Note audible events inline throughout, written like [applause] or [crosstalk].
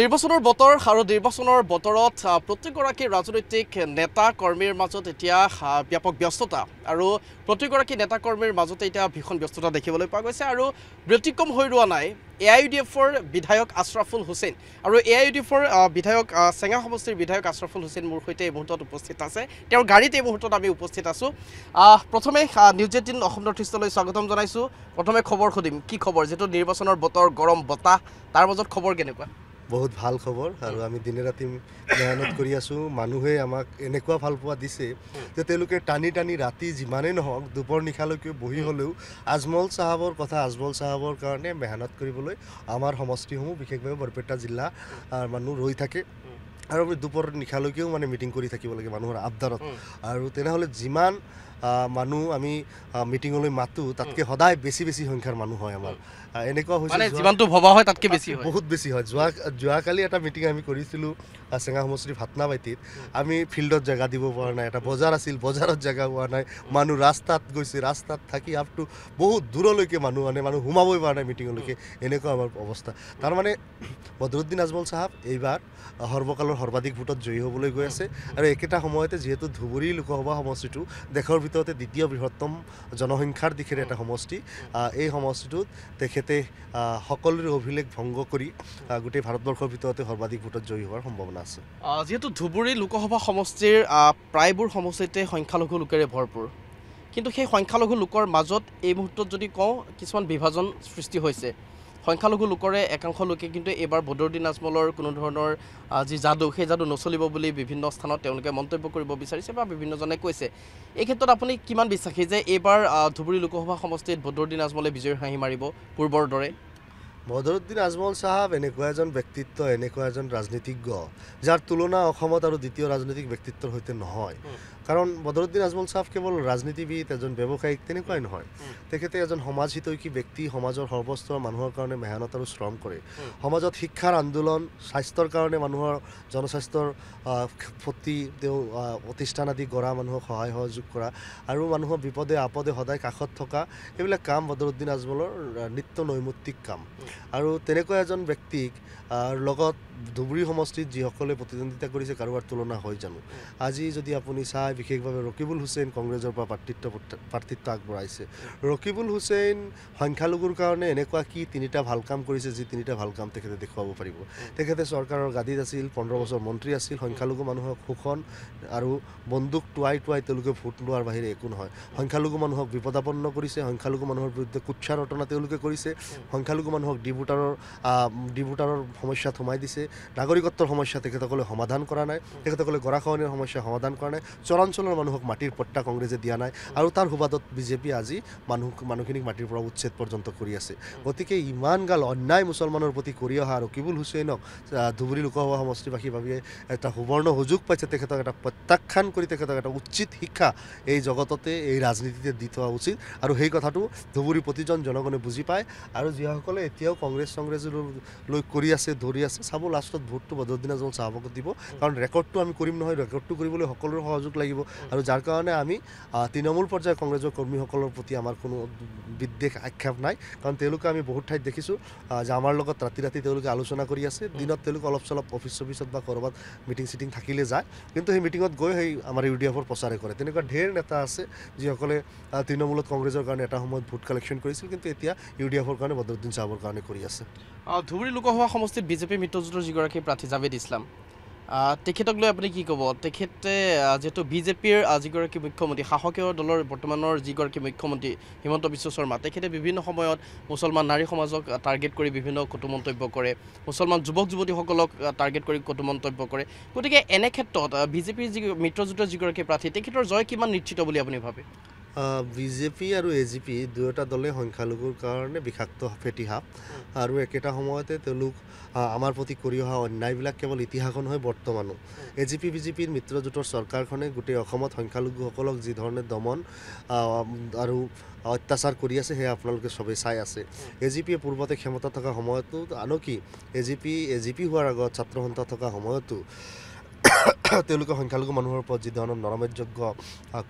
নির্বাচনের বতর আর নির্বাচনের বতরত প্রতিগী রাজনৈতিক নেতা কর্মীর মাজত এটা ব্যাপক ব্যস্ততা আর প্রতিগী নেতা কর্মীর মাজতে এটা ভীষণ ব্যস্ততা দেখবলে পাওয়া গেছে আর ব্যতিক্রম হয়ে রা নাই এ আই ইউ ডি এফর বিধায়ক আশরাফুল হুসেন আর এ আই ইউ ডি এফর বিধায়ক চেঙা সমষ্টির বিধায়ক আশরাফুল হুসেন মূর সুত্র এই মুহূর্ত উপস্থিত আছে গাড়িতে এই মুহূর্ত আমি উপস্থিত আছো প্রথমে নিউজ এইটিন নর্থ ইস্টলে স্বাগত জানাইছো প্রথমে খবর সুদিম কি খবর যেহেতু নির্বাচনের বতর গরম বতাহ তার মজত খবর কেনেকা বহুত ভাল খবৰ আৰু আমি দিনে ৰাতি মেহনত কৰি আছোঁ মানুহে আমাক এনেকুৱা ভাল পোৱা দিছে যে তেওঁলোকে টানি টানি ৰাতি যিমানেই নহওক দুপৰ নিশালৈকে বহি হ'লেও আজমল চাহাবৰ কথা আজমল চাহাবৰ কাৰণে মেহনত কৰিবলৈ আমাৰ সমষ্টিসমূহ বিশেষভাৱে বৰপেটা জিলাৰ মানুহ ৰৈ থাকে আৰু আমি দুপৰ নিশালৈকেও মানে মিটিং কৰি থাকিব লাগে মানুহৰ আবদাৰত আৰু তেনেহ'লে যিমান মানুহ আমি মিটিঙলৈ মাতোঁ তাতকৈ সদায় বেছি বেছি সংখ্যাৰ মানুহ হয় আমাৰ এনেকুৱা হৈছে যিমানটো ভবা হয় তাতকৈ বেছি বহুত বেছি হয় যোৱা যোৱাকালি এটা মিটিং আমি কৰিছিলোঁ চেঙা সমষ্টি ভাটনাবাইটিত আমি ফিল্ডত জেগা দিব পৰা নাই এটা বজাৰ আছিল বজাৰত জেগা পোৱা নাই মানুহ ৰাস্তাত গৈছে ৰাস্তাত থাকি আপ টু বহুত দূৰলৈকে মানুহ মানে মানুহ সোমাবই পৰা নাই মিটিঙলৈকে এনেকুৱা আমাৰ অৱস্থা তাৰমানে বদৰুদ্দিন আজমল চাহাব এইবাৰ সৰ্বকালৰ সৰ্বাধিক ভোটত জয়ী হ'বলৈ গৈ আছে আৰু একেটা সময়তে যিহেতু ধুবুৰী লোকসভা সমষ্টিটো দেশৰ ভিতৰতে দ্বিতীয় বৃহত্তম জনসংখ্যাৰ দিশেৰে এটা সমষ্টি এই সমষ্টিটোত তেখেতে সকলোৰে অভিলেখ ভংগ কৰি গোটেই ভাৰতবৰ্ষৰ ভিতৰতে সৰ্বাধিক ভোটত জয়ী হোৱাৰ সম্ভাৱনা আছে যিহেতু ধুবুৰী লোকসভা সমষ্টিৰ প্ৰায়বোৰ সমষ্টিতে সংখ্যালঘু লোকেৰে ভৰপূৰ কিন্তু সেই সংখ্যালঘু লোকৰ মাজত এই মুহূৰ্তত যদি কওঁ কিছুমান বিভাজন সৃষ্টি হৈছে সংখ্যালঘু লোকৰে একাংশ লোকে কিন্তু এইবাৰ বদৰুদ্দিন আজমলৰ কোনো ধৰণৰ যি যাদু সেই যাদু নচলিব বুলি বিভিন্ন স্থানত তেওঁলোকে মন্তব্য কৰিব বিচাৰিছে বা বিভিন্নজনে কৈছে এই ক্ষেত্ৰত আপুনি কিমান বিশ্বাসী যে এইবাৰ ধুবুৰী লোকসভা সমষ্টিত বদৰুদ্দিন আজমলে বিজয়ী হাঁহি মাৰিব পূৰ্বৰ দৰে বদৰুদ্দিন আজমল চাহাব এনেকুৱা এজন ব্যক্তিত্ব এনেকুৱা এজন ৰাজনীতিজ্ঞ যাৰ তুলনা অসমত আৰু দ্বিতীয় ৰাজনৈতিক ব্যক্তিত্বৰ সৈতে নহয় কাৰণ বদৰুদ্দিন আজমল চাহ কেৱল ৰাজনীতিবিদ এজন ব্যৱসায়িক তেনেকুৱাই নহয় তেখেতে এজন সমাজ হিতৈকী ব্যক্তি সমাজৰ সৰ্বস্তৰ মানুহৰ কাৰণে মেহনত আৰু শ্ৰম কৰে সমাজত শিক্ষাৰ আন্দোলন স্বাস্থ্যৰ কাৰণে মানুহৰ জনস্বাস্থ্যৰ প্ৰতি তেওঁ প্ৰতিষ্ঠান আদি গঢ়া মানুহক সহায় সহযোগ কৰা আৰু মানুহৰ বিপদে আপদে সদায় কাষত থকা এইবিলাক কাম বদৰুদ্দিন আজমলৰ নিত্য নৈমিত্তিক কাম আৰু তেনেকুৱা এজন ব্যক্তিক লগত ধুবুৰী সমষ্টিত যিসকলে প্ৰতিদ্বন্দ্বিতা কৰিছে কাৰোবাৰ তুলনা হয় জানো আজি যদি আপুনি চাহ ৰায় বিশেষভাৱে ৰকিবুল হুছেইন কংগ্ৰেছৰ পৰা প্ৰাৰ্থিত্ব প্ৰাৰ্থিত্ব আগবঢ়াইছে ৰকিবুল হুছেইন সংখ্যালঘুৰ কাৰণে এনেকুৱা কি তিনিটা ভাল কাম কৰিছে যি তিনিটা ভাল কাম তেখেতে দেখুৱাব পাৰিব তেখেতে চৰকাৰৰ গাদীত আছিল পোন্ধৰ বছৰ মন্ত্ৰী আছিল সংখ্যালঘু মানুহক শোষণ আৰু বন্দুক টোৱাই টোৱাই তেওঁলোকে ভোট লোৱাৰ বাহিৰে একো নহয় সংখ্যালঘু মানুহক বিপদাপন্ন কৰিছে সংখ্যালঘু মানুহৰ বিৰুদ্ধে কুৎসা ৰটনা তেওঁলোকে কৰিছে সংখ্যালঘু মানুহক ডিভোটাৰৰ ডিভোটাৰৰ সমস্যাত সোমাই দিছে নাগৰিকত্বৰ সমস্যা তেখেতসকলে সমাধান কৰা নাই তেখেতসকলে গৰাখহনীয়াৰ সমস্যা সমাধান কৰা নাই চৰ অঞ্চলৰ মানুহক মাটিৰ পট্টা কংগ্ৰেছে দিয়া নাই আৰু তাৰ সুবাদত বিজেপি আজি মানুহ মানুহখিনিক মাটিৰ পৰা উচ্ছেদ পৰ্যন্ত কৰি আছে গতিকে ইমান গাল অন্যায় মুছলমানৰ প্ৰতি কৰি অহা আৰু কিবুল হুছেইনক ধুবুৰী লোকসভা সমষ্টিবাসী ভাবিয়ে এটা সুবৰ্ণ সুযোগ পাইছে তেখেতক এটা প্ৰত্যাখ্যান কৰি তেখেতক এটা উচিত শিক্ষা এই জগততে এই ৰাজনীতিতে দি থোৱা উচিত আৰু সেই কথাটো ধুবুৰী প্ৰতিজন জনগণে বুজি পায় আৰু যিসকলে এতিয়াও কংগ্ৰেছ চংগ্ৰেছ লৈ কৰি আছে ধৰি আছে চাব লাষ্টত ভোটটো বদৰদিনা যোন চাহাবকত দিব কাৰণ ৰেকৰ্ডটো আমি কৰিম নহয় ৰেকৰ্ডটো কৰিবলৈ সকলোৰে সহযোগ লাগিব লাগিব আৰু যাৰ কাৰণে আমি তৃণমূল পৰ্যায়ৰ কংগ্ৰেছৰ কৰ্মীসকলৰ প্ৰতি আমাৰ কোনো বিদ্বেষ আক্ষেপ নাই কাৰণ তেওঁলোকে আমি বহুত ঠাইত দেখিছোঁ যে আমাৰ লগত ৰাতি ৰাতি তেওঁলোকে আলোচনা কৰি আছে দিনত তেওঁলোকে অলপ চলপ অফিচ চফিচত বা ক'ৰবাত মিটিং চিটিং থাকিলে যায় কিন্তু সেই মিটিঙত গৈ সেই আমাৰ ইউ ডি এফৰ প্ৰচাৰে কৰে তেনেকুৱা ঢেৰ নেতা আছে যিসকলে তৃণমূলত কংগ্ৰেছৰ কাৰণে এটা সময়ত ভোট কালেকশ্যন কৰিছিল কিন্তু এতিয়া ইউ ডি এফৰ কাৰণে বদৰুদ্দিন চাহাবৰ কাৰণে কৰি আছে ধুবুৰী লোকসভা সমষ্টিত বিজেপি মিত্ৰজোঁটৰ যিগৰাকী প্ৰাৰ্থী জাভেদ ইছলাম তেখেতক লৈ আপুনি কি ক'ব তেখেতে যিহেতু বিজেপিৰ যিগৰাকী মুখ্যমন্ত্ৰী শাসকীয় দলৰ বৰ্তমানৰ যিগৰাকী মুখ্যমন্ত্ৰী হিমন্ত বিশ্ব শৰ্মা তেখেতে বিভিন্ন সময়ত মুছলমান নাৰী সমাজক টাৰ্গেট কৰি বিভিন্ন কটু মন্তব্য কৰে মুছলমান যুৱক যুৱতীসকলক টাৰ্গেট কৰি কটু মন্তব্য কৰে গতিকে এনে ক্ষেত্ৰত বিজেপিৰ যি মিত্ৰজোঁটৰ যিগৰাকী প্ৰাৰ্থী তেখেতৰ জয় কিমান নিশ্চিত বুলি আপুনি ভাবে বিজেপি আৰু এ জি পি দুয়োটা দলে সংখ্যালঘুৰ কাৰণে বিষাক্ত ফেটিহাপ আৰু একেটা সময়তে তেওঁলোক আমাৰ প্ৰতি কৰি অহা অন্যায়বিলাক কেৱল ইতিহাসো নহয় বৰ্তমানো এ জি পি বিজেপিৰ মিত্ৰজোঁটৰ চৰকাৰখনে গোটেই অসমত সংখ্যালঘুসকলক যিধৰণে দমন আৰু অত্যাচাৰ কৰি আছে সেয়া আপোনালোকে চবেই চাই আছে এ জি পিয়ে পূৰ্বতে ক্ষমতা থকা সময়তো আনকি A G P A G P হোৱাৰ আগত ছাত্ৰ সন্থা থকা সময়তো তেওঁলোকে সংখ্যালঘু মানুহৰ ওপৰত যিধৰণে নৰমাজ্যজ্ঞ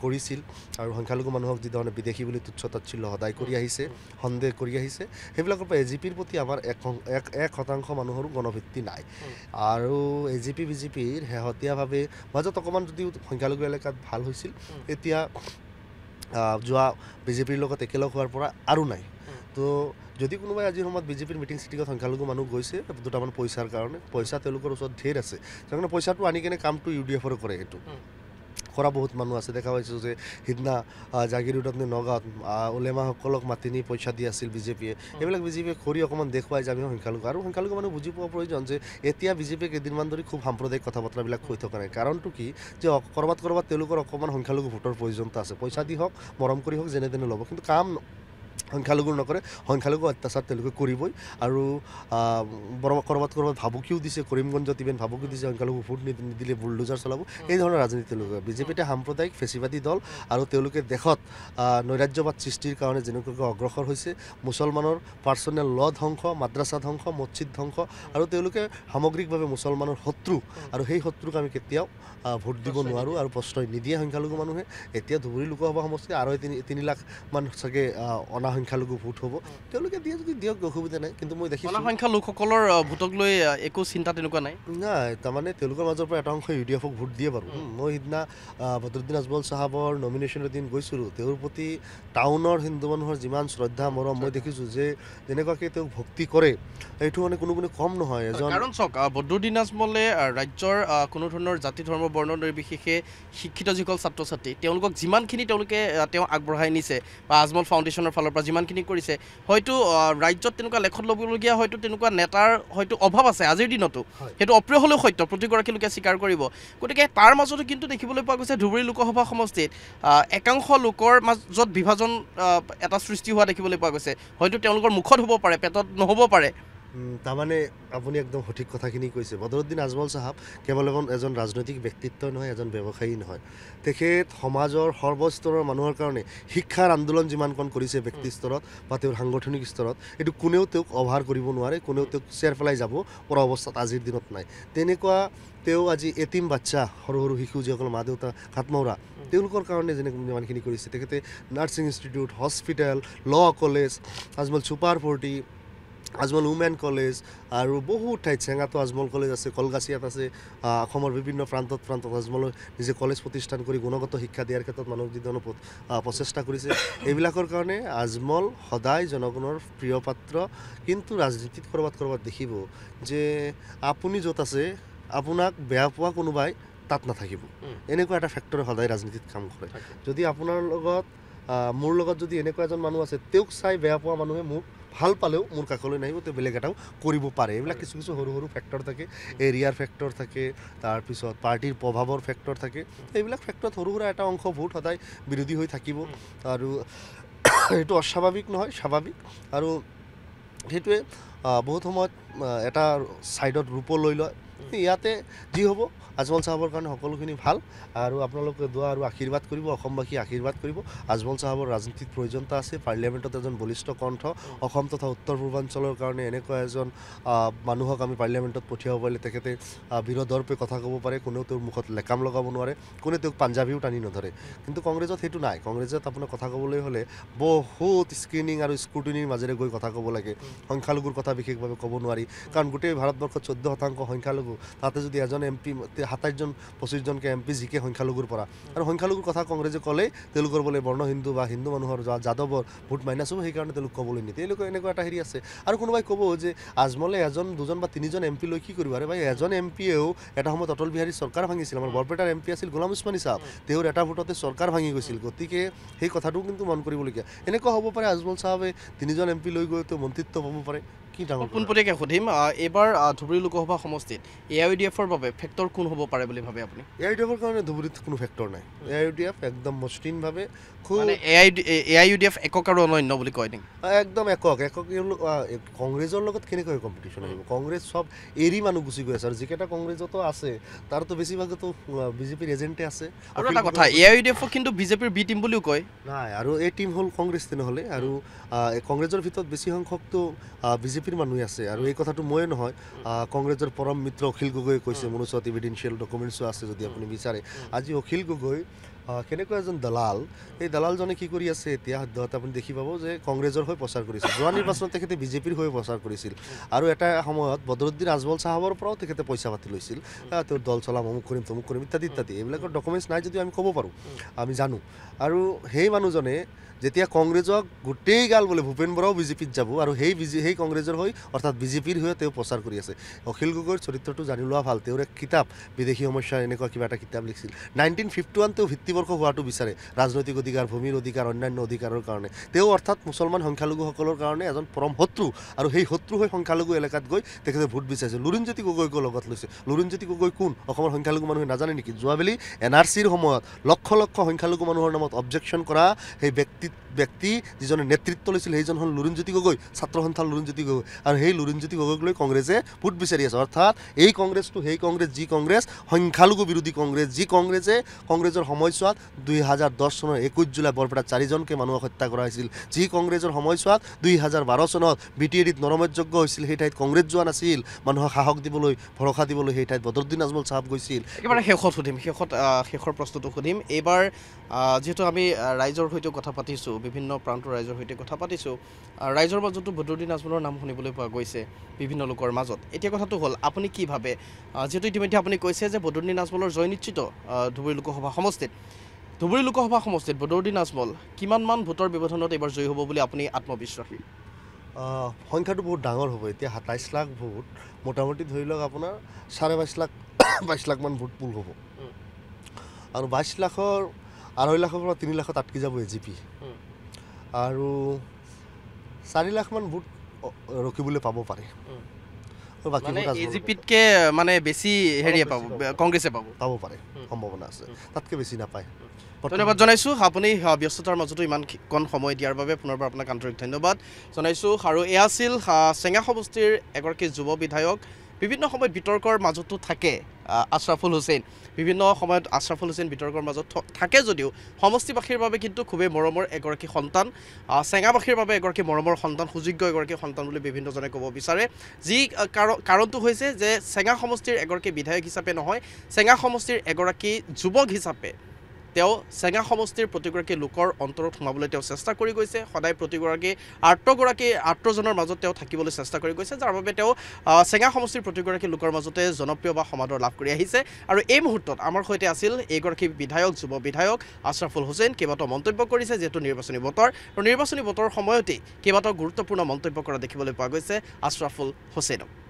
কৰিছিল আৰু সংখ্যালঘু মানুহক যিধৰণে বিদেশী বুলি তুচ্ছ তাচ্ছিল্য সদায় কৰি আহিছে সন্দেহ কৰি আহিছে সেইবিলাকৰ পৰা এ জি পিৰ প্ৰতি আমাৰ এক এক শতাংশ মানুহৰো গণভিত্তি নাই আৰু A G P B J পিৰ শেহতীয়াভাৱে মাজত অকণমান যদিও সংখ্যালঘু এলেকাত ভাল হৈছিল এতিয়া যোৱা বিজেপিৰ লগত একেলগ হোৱাৰ পৰা আৰু নাই তো যদি কোনোবাই আজিৰ সময়ত বিজেপিৰ মিটিং চিটিঙত সংখ্যালঘু মানুহ গৈছে দুটামান পইচাৰ কাৰণে পইচা তেওঁলোকৰ ওচৰত ঢেৰ আছে তাৰমানে পইচাটো আনি কিনে কামটো ইউ ডি এফৰ কৰে সেইটো কৰা বহুত মানুহ আছে দেখা পাইছোঁ যে সিদিনা জাগিৰোডত নে নগাঁৱত ওলেমাসকলক মাতি নি পইচা দি আছিল বিজেপিয়ে সেইবিলাক বিজেপিয়ে কৰি অকণমান দেখুৱাই যে আমি সংখ্যালঘু আৰু সংখ্যালঘু মানুহ বুজি পোৱা প্ৰয়োজন যে এতিয়া বিজেপিয়ে কেইদিনমান ধৰি খুব সাম্প্ৰদায়িক কথা বতৰাবিলাক কৈ থকা নাই কাৰণটো কি যে ক'ৰবাত ক'ৰবাত তেওঁলোকৰ অকণমান সংখ্যালঘু ভোটৰ প্ৰয়োজনতা আছে পইচা দি হওক মৰম কৰি হওক যেনে তেনে ল'ব কিন্তু কাম সংখ্যালঘু নকৰে সংখ্যালঘু অত্যাচাৰ তেওঁলোকে কৰিবই আৰু ক'ৰবাত ক'ৰবাত ভাবুকিও দিছে কৰিমগঞ্জ ইভেন ভাবুকি দিছে সংখ্যালঘু ভোট নিদিলে বুলডোজাৰ চলাব এই ধৰণৰ ৰাজনীতি তেওঁলোকে বিজেপি এটা সাম্প্ৰদায়িক ফেচিবাদী দল আৰু তেওঁলোকে দেশত নৈৰাজ্যবাদ সৃষ্টিৰ কাৰণে যেনেকুৱাকৈ অগ্ৰসৰ হৈছে মুছলমানৰ পাৰ্চনেল ল ধ্বংস মাদ্ৰাছা ধ্বংস মছজিদ ধ্বংস আৰু তেওঁলোকে সামগ্ৰিকভাৱে মুছলমানৰ শত্ৰু আৰু সেই শত্ৰুক আমি কেতিয়াও ভোট দিব নোৱাৰোঁ আৰু প্ৰশ্ৰয় নিদিয়ে সংখ্যালঘু মানুহে এতিয়া ধুবুৰী লোকসভা সমষ্টি আৰু তিনি লাখমান চাগে অনা সংখ্যালঘু ভোট হ'ব তেওঁলোকে দিয়ে যদি দিয়ক অসুবিধা নাই কিন্তু মই দেখিছোঁ সংখ্যা লোকসকলৰ ভোটক লৈ একো চিন্তা তেনেকুৱা নাই নাই তাৰমানে তেওঁলোকৰ মাজৰ পৰা এটা অংশ ইউ ডি এফক ভোট দিয়ে বাৰু মই সিদিনা বদ্ৰুদ্দিন আজমল চাহাবৰ নমিনেশ্যনৰ দিন গৈছিলোঁ তেওঁৰ প্ৰতি টাউনৰ হিন্দু মানুহৰ যিমান শ্ৰদ্ধা মৰম মই দেখিছোঁ যে যেনেকুৱাকৈ তেওঁক ভক্তি কৰে সেইটো মানে কোনো কোনো কম নহয় এজন কাৰণ চাওক বদ্ৰুদ্দিন আজমলে ৰাজ্যৰ কোনো ধৰণৰ জাতি ধৰ্ম বৰ্ণ নিৰ্বিশেষে শিক্ষিত যিসকল ছাত্ৰ ছাত্ৰী তেওঁলোকক যিমানখিনি তেওঁলোকে তেওঁ আগবঢ়াই নিছে বা আজমল ফাউণ্ডেশ্যনৰ ফালৰ পৰা যিমানখিনি কৰিছে হয়তো ৰাজ্যত তেনেকুৱা লেখত ল'বলগীয়া হয়তো তেনেকুৱা নেতাৰ হয়তো অভাৱ আছে আজিৰ দিনতো সেইটো অপ্ৰিয় হ'লেও সত্য প্ৰতিগৰাকী লোকে স্বীকাৰ কৰিব গতিকে তাৰ মাজতো কিন্তু দেখিবলৈ পোৱা গৈছে ধুবুৰী লোকসভা সমষ্টিত একাংশ লোকৰ মাজত বিভাজন এটা সৃষ্টি হোৱা দেখিবলৈ পোৱা গৈছে হয়তো তেওঁলোকৰ মুখত হ'ব পাৰে পেটত নহ'ব পাৰে তাৰমানে আপুনি একদম সঠিক কথাখিনি কৈছে বদৰুদ্দিন আজমল চাহাব কেৱল এখন এজন ৰাজনৈতিক ব্যক্তিত্ব নহয় এজন ব্যৱসায়ী নহয় তেখেত সমাজৰ সৰ্বস্তৰৰ মানুহৰ কাৰণে শিক্ষাৰ আন্দোলন যিমানকণ কৰিছে ব্যক্তি স্তৰত বা তেওঁৰ সাংগঠনিক স্তৰত এইটো কোনেও তেওঁক অভাৰ কৰিব নোৱাৰে কোনেও তেওঁক চেৰ পেলাই যাব পৰা অৱস্থাত আজিৰ দিনত নাই তেনেকুৱা তেওঁ আজি এটিম বাচ্ছা সৰু সৰু শিশু যিসকল মা দেউতা হাতমৰা তেওঁলোকৰ কাৰণে যেনে যিমানখিনি কৰিছে তেখেতে nursing institute hospital law college Ajmal super forty Ajmal women college আৰু বহুত ঠাইত চেঙাটো আজমল কলেজ আছে কলগাছিয়াত আছে অসমৰ বিভিন্ন প্ৰান্তত প্ৰান্তত আজমল নিজে কলেজ প্ৰতিষ্ঠান কৰি গুণগত শিক্ষা দিয়াৰ ক্ষেত্ৰত মানুহ জীৱনৰ প্ৰচেষ্টা কৰিছে এইবিলাকৰ কাৰণে আজমল সদায় জনগণৰ প্ৰিয় পাত্ৰ কিন্তু ৰাজনীতিত ক'ৰবাত ক'ৰবাত দেখিব যে আপুনি য'ত আছে আপোনাক বেয়া পোৱা কোনোবাই তাত নাথাকিব এনেকুৱা এটা ফেক্টৰে সদায় ৰাজনীতিত কাম কৰে যদি আপোনাৰ লগত মোৰ লগত যদি এনেকুৱা এজন মানুহ আছে তেওঁক চাই বেয়া পোৱা মানুহে মোক ভাল পালেও মোৰ কাষলৈ নাহিব তেওঁ বেলেগ এটাও কৰিব পাৰে এইবিলাক কিছু কিছু সৰু সৰু ফেক্টৰ থাকে এৰিয়াৰ ফেক্টৰ থাকে তাৰপিছত পাৰ্টিৰ প্ৰভাৱৰ ফেক্টৰ থাকে এইবিলাক ফেক্টৰত সৰু সুৰা এটা অংশ ভোট সদায় বিৰোধী হৈ থাকিব আৰু সেইটো অস্বাভাৱিক নহয় স্বাভাৱিক আৰু সেইটোৱে বহুত সময়ত এটা ছাইডত ৰূপ লৈ লয় ইয়াতে যি হ'ব আজমল চাহাবৰ কাৰণে সকলোখিনি ভাল আৰু আপোনালোকে দোৱা আৰু আশীৰ্বাদ কৰিব অসমবাসী আশীৰ্বাদ কৰিব আজমল চাহাবৰ ৰাজনীতিত প্ৰয়োজনীয়তা আছে পাৰ্লিয়ামেণ্টত এজন বলিষ্ঠ কণ্ঠ অসম তথা উত্তৰ পূৰ্বাঞ্চলৰ কাৰণে এনেকুৱা এজন মানুহক আমি পাৰ্লিয়ামেণ্টত পঠিয়াব পাৰিলে তেখেতে বিৰোধৰূপে কথা ক'ব পাৰে কোনেও তেওঁৰ মুখত লেকাম লগাব নোৱাৰে কোনে তেওঁক পাঞ্জাবীও টানি নধৰে কিন্তু কংগ্ৰেছত সেইটো নাই কংগ্ৰেছত আপোনাৰ কথা ক'বলৈ হ'লে বহুত স্ক্ৰিনিং আৰু স্ক্ৰুটিনিৰ মাজেৰে গৈ কথা ক'ব লাগে সংখ্যালঘুৰ কথা বিশেষভাৱে ক'ব নোৱাৰি কাৰণ গোটেই ভাৰতবৰ্ষত চৈধ্য শতাংশ সংখ্যালঘু তাতে যদি এজন এম পি সাতাইছজন পঁচিছজনকে এম পি জিকে সংখ্যালঘুৰ পৰা আৰু সংখ্যালঘুৰ কথা কংগ্ৰেছে ক'লেই তেওঁলোকৰ বোলে বৰ্ণ হিন্দু বা হিন্দু মানুহৰ যা যাদৱৰ ভোট মাইনাছ হ'ব সেইকাৰণে তেওঁলোক ক'বলৈ নিদিয়ে তেওঁলোকৰ এনেকুৱা এটা হেৰি আছে আৰু কোনোবাই ক'ব যে আজমলে এজন দুজন বা তিনিজন এম পি লৈ কি কৰিব আৰু ভাই এজন এম পিয়েও এটা সময়ত অটল বিহাৰী চৰকাৰ ভাঙিছিল আমাৰ বৰপেটাৰ এম পি আছিল গোলাম উস্মানী চাহ তেওঁৰ এটা ভোটতে চৰকাৰ ভাঙি গৈছিল গতিকে সেই কথাটোও কিন্তু মন কৰিবলগীয়া এনেকুৱা হ'ব পাৰে আজমল চাহাবে তিনিজন এম পি লৈ গৈ তেওঁ মন্ত্ৰিত্ব পাব পাৰে পোনপটীয়াকৈ সুধিম এইবাৰ ধুবুৰী লোকসভা সমষ্টিত এ আই ইউ ডি এফৰ বাবে ফেক্টৰ কোন হ'ব পাৰে বুলি ভাবে আপুনি এ আই ডি এফৰ কাৰণে ধুবুৰীত কোনো ফেক্টৰ নাই A I U D F একদম মসৃণভাৱে খুব A I A I U D F একক আৰু অনন্য বুলি কয় দিম একদম একক একক কংগ্ৰেছৰ লগত কেনেকৈ কম্পিটিশ্যন আহিব কংগ্ৰেছ চব এৰি মানুহ গুচি গৈ আছে আৰু যিকেইটা কংগ্ৰেছতো আছে তাৰতো বেছিভাগতো বিজেপিৰ এজেণ্টে আছে আৰু এটা কথা এ আই ইউ ডি এফক কিন্তু বিজেপিৰ বি টিম বুলিও কয় নাই আৰু এই টিম হ'ল কংগ্ৰেছ তেনেহ'লে আৰু কংগ্ৰেছৰ ভিতৰত বেছি সংখ্যকতো বিজেপি বিজেপিৰ মানুহে আছে আৰু এই কথাটো ময়ে নহয় কংগ্ৰেছৰ পৰম মিত্ৰ অখিল গগৈয়ে কৈছে মোৰ ওচৰত এভিডেঞ্চিয়েল ডকুমেণ্টছো আছে যদি আপুনি বিচাৰে আজি অখিল গগৈ কেনেকুৱা এজন দালাল এই দালালজনে কি কৰি আছে এতিয়া সদ্যহতে আপুনি দেখি পাব যে কংগ্ৰেছৰ হৈ প্ৰচাৰ কৰিছিল যোৱা নিৰ্বাচনত তেখেতে বিজেপিৰ হৈ প্ৰচাৰ কৰিছিল আৰু এটা সময়ত বদৰুদ্দিন আজমল চাহাবৰ পৰাও তেখেতে পইচা পাতি লৈছিল তেওঁৰ দল চলাম অমুক কৰিম তমুক কৰিম ইত্যাদি ইত্যাদি এইবিলাকৰ ডকুমেণ্টছ নাই যদিও আমি ক'ব পাৰোঁ আমি জানো আৰু সেই মানুহজনে যেতিয়া কংগ্ৰেছক গোটেই গাল বোলে ভূপেন বৰাও বিজেপিত যাব আৰু সেই বিজে সেই কংগ্ৰেছৰ হৈ অৰ্থাৎ বিজেপিৰ হৈ তেওঁ প্ৰচাৰ কৰি আছে অখিল গগৈৰ চৰিত্ৰটো জানি লোৱা ভাল তেওঁৰ এক কিতাপ বিদেশী সমস্যা এনেকুৱা কিবা এটা কিতাপ লিখিছিল নাইনটিন ফিফটি ওৱান তেওঁ ভিত্তি প্ৰতিবৰ্ষ হোৱাটো বিচাৰে ৰাজনৈতিক অধিকাৰ ভূমিৰ অধিকাৰ অন্যান্য অধিকাৰৰ কাৰণে তেওঁ অৰ্থাৎ মুছলমান সংখ্যালঘুসকলৰ কাৰণে এজন পৰম শত্ৰু আৰু সেই শত্ৰু হৈ সংখ্যালঘু এলেকাত গৈ তেখেতে ভোট বিচাৰিছে লুৰিণজ্যোতি গগৈকো লগত লৈছে লুৰিণজ্যোতি গগৈ কোন অসমৰ সংখ্যালঘু মানুহে নাজানে নেকি যোৱাবেলি এন আৰ চিৰ সময়ত লক্ষ লক্ষ সংখ্যালঘু মানুহৰ নামত অবজেকশ্যন কৰা সেই ব্যক্তিত্ব ব্যক্তি যিজনে নেতৃত্ব লৈছিল সেইজন হ'ল লুৰিণজ্যোতি গগৈ ছাত্ৰ সন্থাৰ লুৰিণজ্যোতি গগৈ আৰু সেই লুৰিণজ্যোতি গগৈক লৈ কংগ্ৰেছে ভোট বিচাৰি আছে অৰ্থাৎ এই কংগ্ৰেছটো সেই কংগ্ৰেছ যি কংগ্ৰেছ সংখ্যালঘু বিৰোধী কংগ্ৰেছ যি কংগ্ৰেছে কংগ্ৰেছৰ সময়ছোৱাত দুই হাজাৰ দহ চনৰ একৈছ জুলাই বৰপেটাত চাৰিজনকৈ মানুহক হত্যা কৰা হৈছিল যি কংগ্ৰেছৰ সময়ছোৱাত দুই হাজাৰ বাৰ চনত বি টি এ ডিত নৰমজ্ঞ হৈছিল সেই ঠাইত কংগ্ৰেছ যোৱা নাছিল মানুহক সাহস দিবলৈ ভৰসা দিবলৈ সেই ঠাইত বদৰুদ্দিন আজমল চাহাব গৈছিল একেবাৰে শেষত সুধিম শেষত শেষৰ প্ৰশ্নটো সুধিম এইবাৰ যিহেতু আমি ৰাইজৰ সৈতেও কথা পাতিছোঁ বিভিন্ন প্ৰান্তৰ ৰাইজৰ সৈতে কথা পাতিছোঁ ৰাইজৰ মাজতো বদৰুদ্দিন আজমলৰ নাম শুনিবলৈ পোৱা গৈছে বিভিন্ন লোকৰ মাজত এতিয়া কথাটো হ'ল আপুনি কি ভাবে যিহেতু ইতিমধ্যে আপুনি কৈছে যে বদৰুদ্দিন আজমলৰ জয় নিশ্চিত ধুবুৰী লোকসভা সমষ্টিত ধুবুৰী লোকসভা সমষ্টিত বদৰুদ্দিন আজমল কিমানমান ভোটৰ ব্যৱধানত এইবাৰ জয়ী হ'ব বুলি আপুনি আত্মবিশ্বাসী সংখ্যাটো বহুত ডাঙৰ হ'ব এতিয়া সাতাইছ লাখ ভোট মোটামুটি ধৰি লওক আপোনাৰ চাৰে বাইছ লাখ [coughs] বাইছ লাখমান ভোট পুল হ'ব আৰু বাইছ লাখৰ আঢ়ৈ লাখৰ পৰা তিনি লাখত আটকি যাব এ জি পি আৰু চাৰি লাখমান ভোট ৰখিবলৈ পাব পাৰে বাকীবোৰ মানে বেছি হেৰিয়ে পাব কংগ্ৰেছে পাব পাব পাৰে সম্ভাৱনা আছে তাতকৈ বেছি নাপায় ধন্যবাদ জনাইছোঁ আপুনি ব্যস্ততাৰ মাজতো ইমানকণ সময় দিয়াৰ বাবে পুনৰবাৰ আপোনাক আন্তৰিক ধন্যবাদ জনাইছোঁ আৰু এয়া আছিল চেঙা সমষ্টিৰ এগৰাকী যুৱ বিধায়ক বিভিন্ন সময়ত বিতৰ্কৰ মাজতো থাকে আশৰাফুল হুছেইন বিভিন্ন সময়ত আশৰাফুল হুছেইন বিতৰ্কৰ মাজত থাকে যদিও সমষ্টিবাসীৰ বাবে কিন্তু খুবেই মৰমৰ এগৰাকী সন্তান চেঙাবাসীৰ বাবে এগৰাকী মৰমৰ সন্তান সুযোগ্য এগৰাকী সন্তান বুলি বিভিন্নজনে কব বিচাৰে যি কাৰ কাৰণটো হৈছে যে চেঙা সমষ্টিৰ এগৰাকী বিধায়ক হিচাপে নহয় চেঙা সমষ্টিৰ এগৰাকী যুৱক হিচাপে তেওঁ চেঙা সমষ্টিৰ প্ৰতিগৰাকী লোকৰ অন্তৰত সোমাবলৈ তেওঁ চেষ্টা কৰি গৈছে সদায় প্ৰতিগৰাকী আৰ্তগৰাকী আৰ্তজনৰ মাজত তেওঁ থাকিবলৈ চেষ্টা কৰি গৈছে যাৰ বাবে তেওঁ চেঙা সমষ্টিৰ প্ৰতিগৰাকী লোকৰ মাজতে জনপ্ৰিয় বা সমাদৰ লাভ কৰি আহিছে আৰু এই মুহূৰ্তত আমাৰ সৈতে আছিল এইগৰাকী বিধায়ক যুৱ বিধায়ক আশ্ৰাফুল হুছেইন কেইবাটাও মন্তব্য কৰিছে যিহেতু নিৰ্বাচনী বতৰ আৰু নিৰ্বাচনী বতৰৰ সময়তেই কেইবাটাও গুৰুত্বপূৰ্ণ মন্তব্য কৰা দেখিবলৈ পোৱা গৈছে আশ্ৰাফুল হুছেইনক